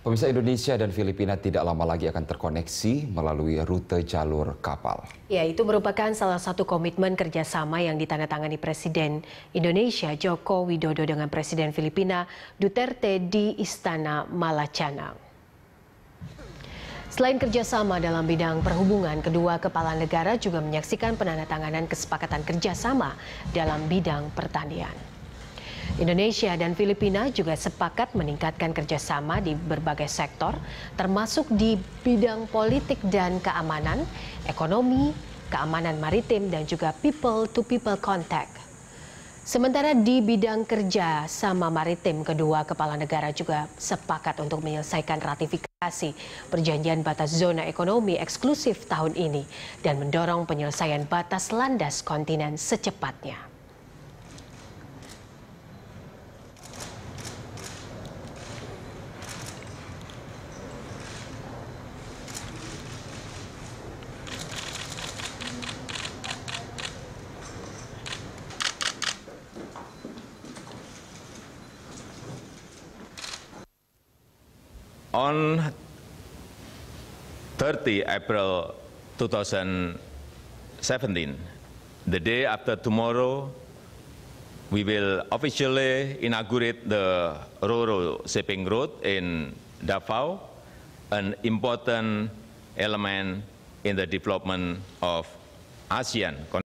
Pemirsa Indonesia dan Filipina tidak lama lagi akan terkoneksi melalui rute jalur kapal. Ya, itu merupakan salah satu komitmen kerjasama yang ditandatangani Presiden Indonesia Joko Widodo dengan Presiden Filipina Duterte di Istana Malacana. Selain kerjasama dalam bidang perhubungan, kedua kepala negara juga menyaksikan penandatanganan kesepakatan kerjasama dalam bidang pertanian. Indonesia dan Filipina juga sepakat meningkatkan kerjasama di berbagai sektor, termasuk di bidang politik dan keamanan, ekonomi, keamanan maritim, dan juga people-to-people contact. Sementara di bidang kerja sama maritim, kedua kepala negara juga sepakat untuk menyelesaikan ratifikasi perjanjian batas zona ekonomi eksklusif tahun ini dan mendorong penyelesaian batas landas kontinen secepatnya. on 30 April 2017, the day after tomorrow, we will officially inaugurate the Roro Shipping Road in Davao, an important element in the development of ASEAN.